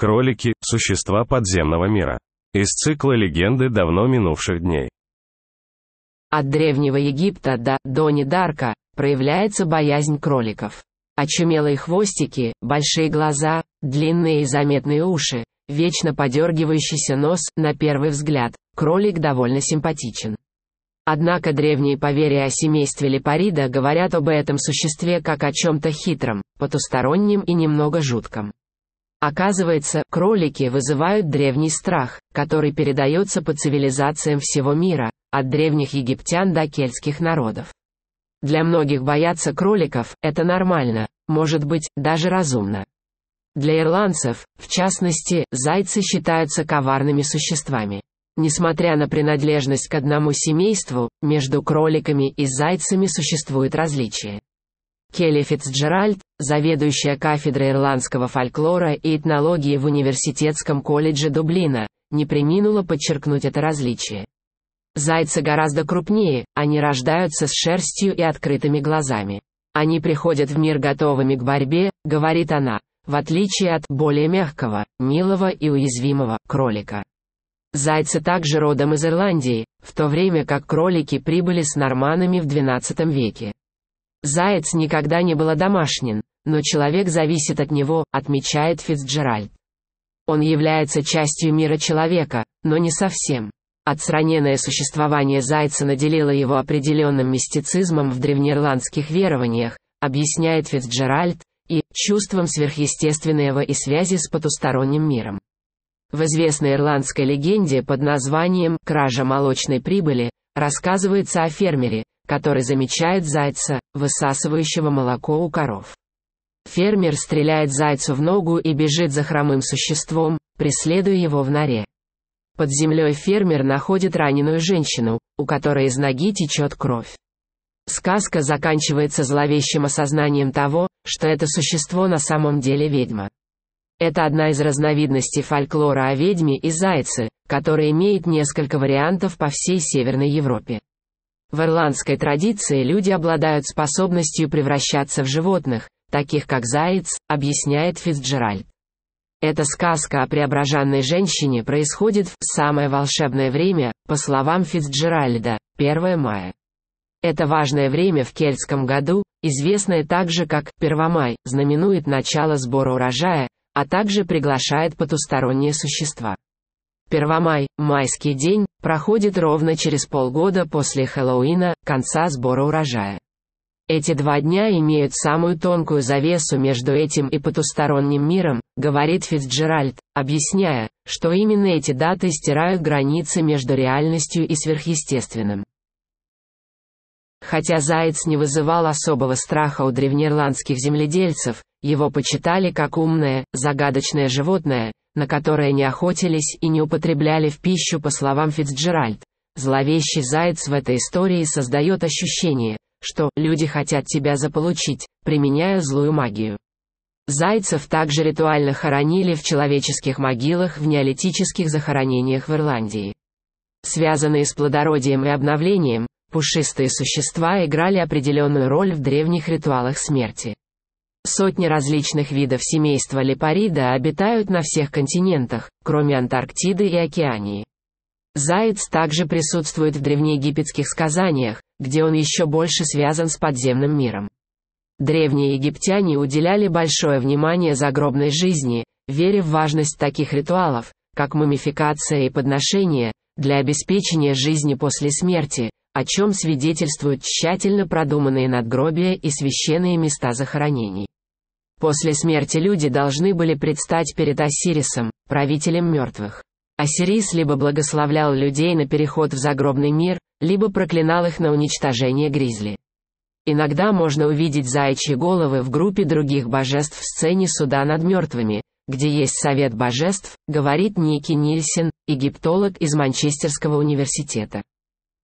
кролики, существа подземного мира. Из цикла легенды давно минувших дней. От Древнего Египта до Дони Дарка проявляется боязнь кроликов. Очумелые хвостики, большие глаза, длинные и заметные уши, вечно подергивающийся нос, на первый взгляд, кролик довольно симпатичен. Однако древние поверья о семействе Лепарида говорят об этом существе как о чем-то хитром, потустороннем и немного жутком. Оказывается, кролики вызывают древний страх, который передается по цивилизациям всего мира, от древних египтян до кельтских народов. Для многих бояться кроликов – это нормально, может быть, даже разумно. Для ирландцев, в частности, зайцы считаются коварными существами. Несмотря на принадлежность к одному семейству, между кроликами и зайцами существуют различия. Келли Фицджеральд, заведующая кафедрой ирландского фольклора и этнологии в Университетском колледже Дублина, не приминула подчеркнуть это различие. Зайцы гораздо крупнее, они рождаются с шерстью и открытыми глазами. Они приходят в мир готовыми к борьбе, говорит она, в отличие от более мягкого, милого и уязвимого кролика. Зайцы также родом из Ирландии, в то время как кролики прибыли с норманами в XII веке. Заяц никогда не был домашним, но человек зависит от него, отмечает Фицджеральд. Он является частью мира человека, но не совсем. Отстраненное существование зайца наделило его определенным мистицизмом в древнеирландских верованиях, объясняет Фицджеральд, и чувством сверхъестественного и связи с потусторонним миром. В известной ирландской легенде под названием «Кража молочной прибыли» рассказывается о фермере, который замечает зайца, высасывающего молоко у коров. Фермер стреляет зайцу в ногу и бежит за хромым существом, преследуя его в норе. Под землей фермер находит раненую женщину, у которой из ноги течет кровь. Сказка заканчивается зловещим осознанием того, что это существо на самом деле ведьма. Это одна из разновидностей фольклора о ведьме и зайце, который имеет несколько вариантов по всей Северной Европе. В ирландской традиции люди обладают способностью превращаться в животных, таких как заяц, объясняет Фицджеральд. Эта сказка о преображенной женщине происходит в самое волшебное время, по словам Фицджеральда, 1 мая. Это важное время в кельтском году, известное также как «Первомай», знаменует начало сбора урожая, а также приглашает потусторонние существа. Первомай, майский день, проходит ровно через полгода после Хэллоуина, конца сбора урожая. Эти два дня имеют самую тонкую завесу между этим и потусторонним миром, говорит Фицджеральд, объясняя, что именно эти даты стирают границы между реальностью и сверхъестественным. Хотя заяц не вызывал особого страха у древнеирландских земледельцев, его почитали как умное, загадочное животное, на которое не охотились и не употребляли в пищу, по словам Фицджеральд. Зловещий заяц в этой истории создает ощущение, что «люди хотят тебя заполучить», применяя злую магию. Зайцев также ритуально хоронили в человеческих могилах в неолитических захоронениях в Ирландии. Связанные с плодородием и обновлением, Пушистые существа играли определенную роль в древних ритуалах смерти. Сотни различных видов семейства липарида обитают на всех континентах, кроме Антарктиды и Океании. Заяц также присутствует в древнеегипетских сказаниях, где он еще больше связан с подземным миром. Древние египтяне уделяли большое внимание загробной жизни, веря в важность таких ритуалов, как мумификация и подношение, для обеспечения жизни после смерти, о чем свидетельствуют тщательно продуманные надгробия и священные места захоронений. После смерти люди должны были предстать перед Осирисом, правителем мертвых. Осирис либо благословлял людей на переход в загробный мир, либо проклинал их на уничтожение гризли. Иногда можно увидеть заячьи головы в группе других божеств в сцене суда над мертвыми, где есть совет божеств, говорит Ники Нильсен, египтолог из Манчестерского университета.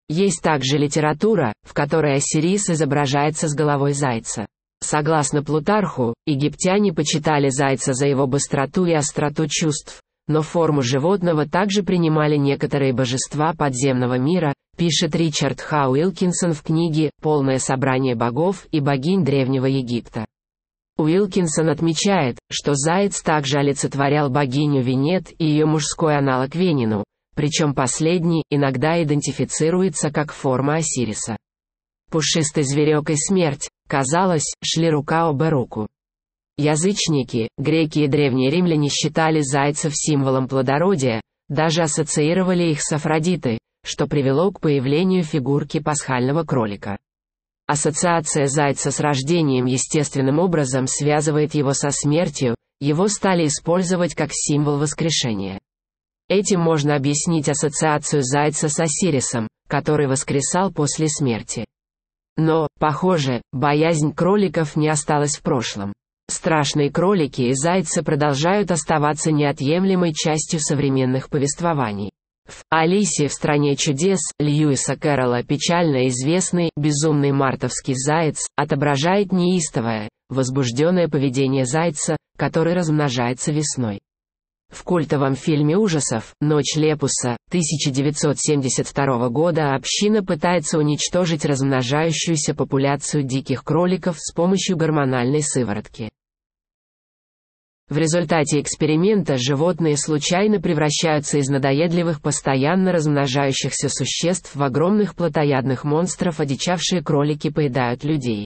Есть также литература, в которой Осирис изображается с головой зайца. Согласно Плутарху, египтяне почитали зайца за его быстроту и остроту чувств, но форму животного также принимали некоторые божества подземного мира, пишет Ричард Ха Уилкинсон в книге «Полное собрание богов и богинь Древнего Египта». Уилкинсон отмечает, что заяц также олицетворял богиню Венет и ее мужской аналог Венину, причем последний иногда идентифицируется как форма Осириса. Пушистый зверек и смерть, казалось, шли рука об руку. Язычники, греки и древние римляне считали зайцев символом плодородия, даже ассоциировали их с Афродитой, что привело к появлению фигурки пасхального кролика. Ассоциация зайца с рождением естественным образом связывает его со смертью, его стали использовать как символ воскрешения. Этим можно объяснить ассоциацию Зайца с Осирисом, который воскресал после смерти. Но, похоже, боязнь кроликов не осталась в прошлом. Страшные кролики и зайцы продолжают оставаться неотъемлемой частью современных повествований. В «Алисе в стране чудес» Льюиса Кэрролла печально известный «Безумный мартовский заяц» отображает неистовое, возбужденное поведение зайца, который размножается весной. В культовом фильме ужасов «Ночь Лепуса» 1972 года община пытается уничтожить размножающуюся популяцию диких кроликов с помощью гормональной сыворотки. В результате эксперимента животные случайно превращаются из надоедливых постоянно размножающихся существ в огромных плотоядных монстров, одичавшие кролики поедают людей.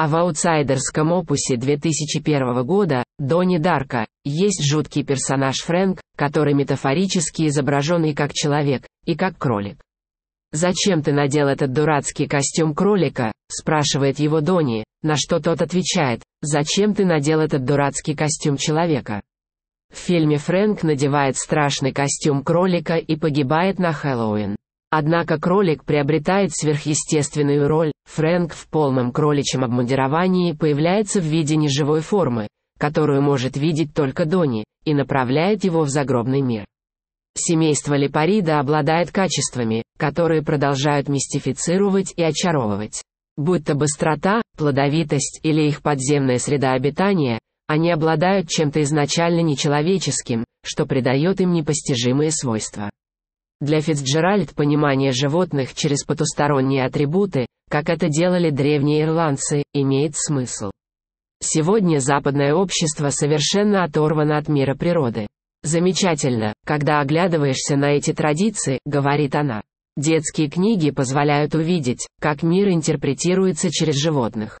А в аутсайдерском опусе 2001 года, Донни Дарка, есть жуткий персонаж Фрэнк, который метафорически изображен и как человек, и как кролик. «Зачем ты надел этот дурацкий костюм кролика?» – спрашивает его Донни, на что тот отвечает, «Зачем ты надел этот дурацкий костюм человека?» В фильме Фрэнк надевает страшный костюм кролика и погибает на Хэллоуин. Однако кролик приобретает сверхъестественную роль, Фрэнк в полном кроличьем обмундировании появляется в виде неживой формы, которую может видеть только Донни, и направляет его в загробный мир. Семейство Лепарида обладает качествами, которые продолжают мистифицировать и очаровывать. Будь то быстрота, плодовитость или их подземная среда обитания, они обладают чем-то изначально нечеловеческим, что придает им непостижимые свойства. Для Фицджеральд понимание животных через потусторонние атрибуты, как это делали древние ирландцы, имеет смысл. Сегодня западное общество совершенно оторвано от мира природы. «Замечательно, когда оглядываешься на эти традиции», — говорит она. Детские книги позволяют увидеть, как мир интерпретируется через животных.